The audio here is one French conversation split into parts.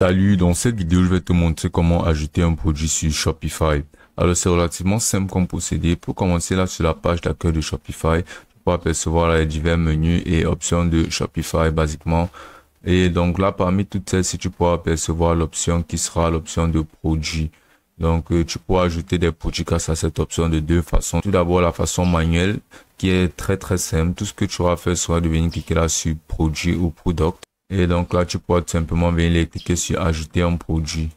Salut, dans cette vidéo, je vais te montrer comment ajouter un produit sur Shopify. Alors, c'est relativement simple comme procédé. Pour commencer, là, sur la page d'accueil de Shopify, tu peux apercevoir les divers menus et options de Shopify, basiquement. Et donc là, parmi toutes celles-ci, tu pourras apercevoir l'option qui sera l'option de produit. Donc, euh, tu pourras ajouter des produits grâce à cette option de deux façons. Tout d'abord, la façon manuelle, qui est très très simple. Tout ce que tu vas faire soit de venir cliquer là sur produit ou product. Et donc là, tu pourras tout simplement venir cliquer sur ajouter un produit.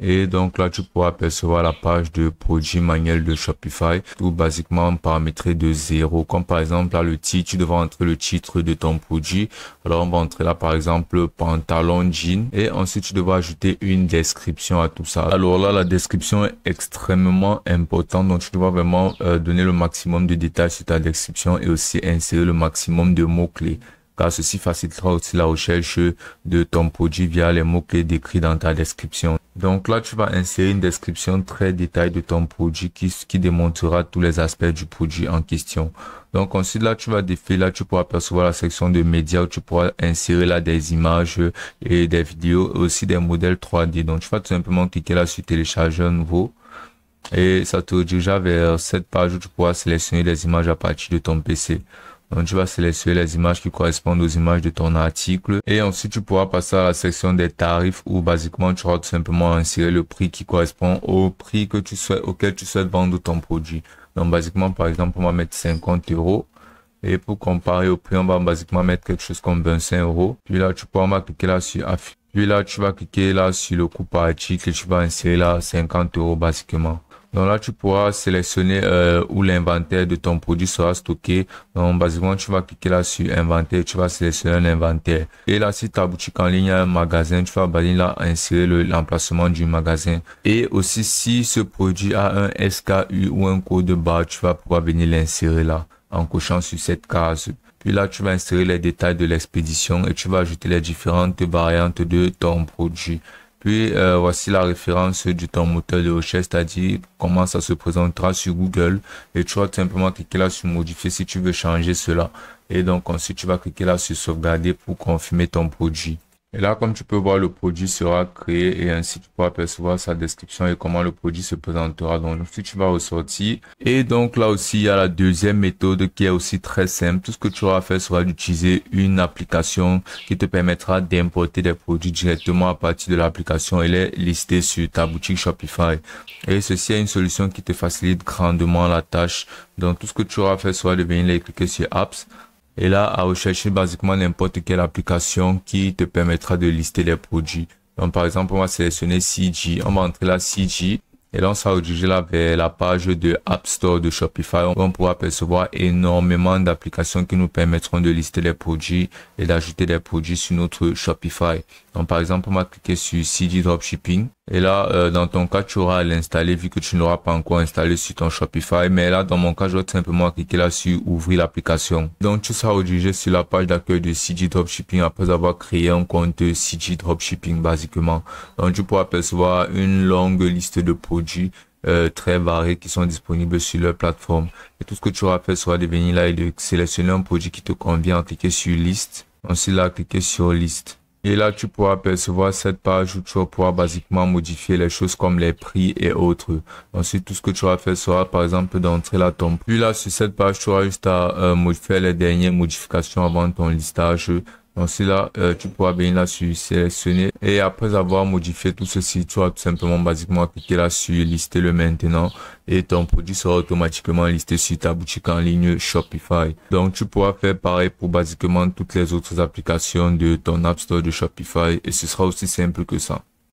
Et donc là, tu pourras apercevoir la page de produit manuel de Shopify, tout basiquement paramétrer de zéro. Comme par exemple, là, le titre, tu devras entrer le titre de ton produit. Alors, on va entrer là, par exemple, pantalon jean. Et ensuite, tu devras ajouter une description à tout ça. Alors là, la description est extrêmement importante. Donc, tu dois vraiment euh, donner le maximum de détails sur ta description et aussi insérer le maximum de mots-clés car ceci facilitera aussi la recherche de ton produit via les mots-clés décrits dans ta description. Donc là, tu vas insérer une description très détaillée de ton produit qui, qui démontrera tous les aspects du produit en question. Donc ensuite, là, tu vas défiler, là, tu pourras percevoir la section de médias où tu pourras insérer là des images et des vidéos, aussi des modèles 3D. Donc tu vas tout simplement cliquer là sur télécharger nouveau et ça te dirigera vers cette page où tu pourras sélectionner des images à partir de ton PC. Donc tu vas sélectionner les images qui correspondent aux images de ton article. Et ensuite, tu pourras passer à la section des tarifs où basiquement, tu auras tout simplement insérer le prix qui correspond au prix que tu souhaites, auquel tu souhaites vendre ton produit. Donc basiquement, par exemple, on va mettre 50 euros. Et pour comparer au prix, on va basiquement mettre quelque chose comme 25 euros. Puis là, tu pourras cliquer là sur afficher. Puis là, tu vas cliquer là sur le coût par article et tu vas insérer là 50 euros basiquement. Donc là, tu pourras sélectionner euh, où l'inventaire de ton produit sera stocké. Donc, basiquement, tu vas cliquer là sur inventaire, tu vas sélectionner l'inventaire. Et là, si ta boutique en ligne a un magasin, tu vas venir là, insérer l'emplacement du magasin. Et aussi, si ce produit a un SKU ou un code barre, tu vas pouvoir venir l'insérer là en cochant sur cette case. Puis là, tu vas insérer les détails de l'expédition et tu vas ajouter les différentes variantes de ton produit. Puis euh, voici la référence de ton moteur de recherche, c'est-à-dire comment ça se présentera sur Google. Et tu vas simplement cliquer là sur modifier si tu veux changer cela. Et donc ensuite tu vas cliquer là sur sauvegarder pour confirmer ton produit. Et là, comme tu peux voir, le produit sera créé et ainsi tu pourras apercevoir sa description et comment le produit se présentera. Donc, si tu vas ressortir. Et donc, là aussi, il y a la deuxième méthode qui est aussi très simple. Tout ce que tu auras à faire sera d'utiliser une application qui te permettra d'importer des produits directement à partir de l'application et est listée sur ta boutique Shopify. Et ceci est une solution qui te facilite grandement la tâche. Donc, tout ce que tu auras à faire sera de venir les cliquer sur Apps et là à rechercher basiquement n'importe quelle application qui te permettra de lister les produits. Donc par exemple, on va sélectionner CG, on va entrer là CG et là, on sera redirigé là vers la page de App Store de Shopify. On pourra percevoir énormément d'applications qui nous permettront de lister les produits et d'ajouter des produits sur notre Shopify. Donc, par exemple, on va cliquer sur CD Dropshipping. Et là, euh, dans ton cas, tu auras à l'installer vu que tu ne l'auras pas encore installé sur ton Shopify. Mais là, dans mon cas, je vais simplement cliquer là sur Ouvrir l'application. Donc, tu seras redirigé sur la page d'accueil de CG Dropshipping après avoir créé un compte CG Dropshipping, basiquement. Donc, tu pourras percevoir une longue liste de produits euh, très variés qui sont disponibles sur leur plateforme. Et tout ce que tu auras fait sera de venir là et de sélectionner un produit qui te convient en cliquer sur liste. Ensuite là, cliquer sur liste. Et là, tu pourras percevoir cette page où tu vas pouvoir basiquement modifier les choses comme les prix et autres. Ensuite, tout ce que tu auras fait sera, par exemple, d'entrer la tombe. Puis là, sur cette page, tu auras juste à euh, modifier faire les dernières modifications avant ton listage donc cela, là euh, tu pourras bien là sur sélectionner. Et après avoir modifié tout ceci, tu vas tout simplement basiquement cliquer là sur lister le maintenant. Et ton produit sera automatiquement listé sur ta boutique en ligne Shopify. Donc tu pourras faire pareil pour basiquement toutes les autres applications de ton App Store de Shopify. Et ce sera aussi simple que ça.